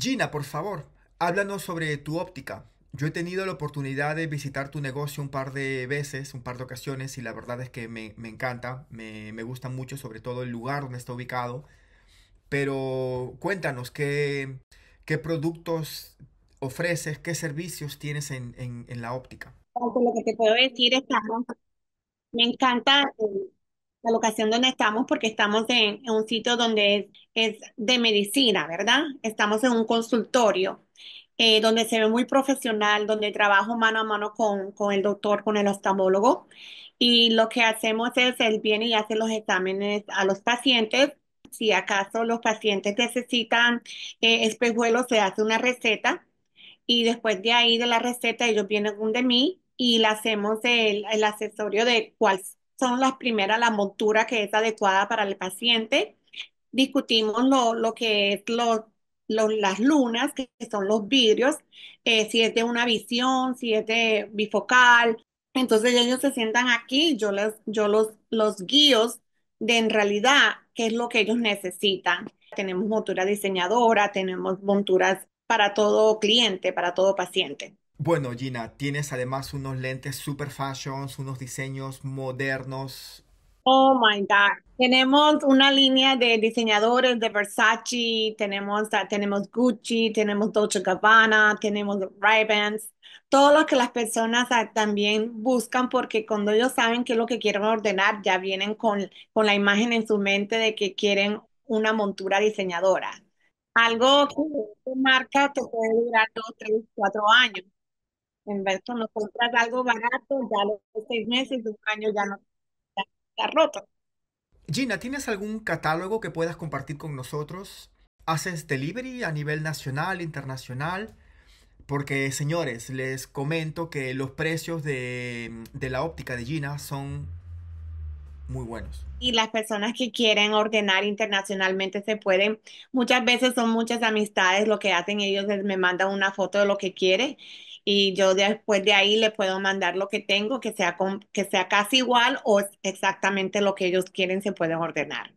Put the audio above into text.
Gina, por favor, háblanos sobre tu óptica. Yo he tenido la oportunidad de visitar tu negocio un par de veces, un par de ocasiones, y la verdad es que me, encanta, me, gusta mucho, sobre todo el lugar donde está ubicado. Pero cuéntanos qué, productos ofreces, qué servicios tienes en, la óptica. Lo que te puedo decir es que me encanta eh, la locación donde estamos porque estamos en, un sitio donde es, de medicina, ¿verdad? Estamos en un consultorio eh, donde se ve muy profesional, donde trabajo mano a mano con, el doctor, con el oftalmólogo. Y lo que hacemos es, él viene y hace los exámenes a los pacientes. Si acaso los pacientes necesitan eh, espejuelos, se hace una receta. Y después de ahí de la receta, ellos vienen un de mí y le hacemos el, el asesorio de cuál, son las primeras, la montura que es adecuada para el paciente. Discutimos lo, que es los las lunas, que son los vidrios, eh, si es de una visión, si es de bifocal. Entonces ellos se sientan aquí, yo, les, yo los, los guíos de en realidad qué es lo que ellos necesitan. Tenemos montura diseñadora, tenemos monturas para todo cliente, para todo paciente. Bueno, Gina, tienes además unos lentes super fashions, unos diseños modernos. Oh my God. Tenemos una línea de diseñadores de Versace, tenemos, ah, tenemos Gucci, tenemos Dolce Gabbana, tenemos Ray-Bans, todo lo que las personas ah, también buscan porque cuando ellos saben qué es lo que quieren ordenar, ya vienen con, la imagen en su mente de que quieren una montura diseñadora. Algo que marca te puede durar dos, tres, cuatro años. En vez cuando compras algo barato, ya los seis meses, un año ya no está roto. Gina, ¿tienes algún catálogo que puedas compartir con nosotros? ¿Haces delivery a nivel nacional, internacional? Porque, señores, les comento que los precios de, de la óptica de Gina son muy buenos. Y las personas que quieren ordenar internacionalmente se pueden, muchas veces son muchas amistades, lo que hacen ellos es me mandan una foto de lo que quiere y yo después de ahí le puedo mandar lo que tengo, que sea, que sea casi igual o exactamente lo que ellos quieren se pueden ordenar.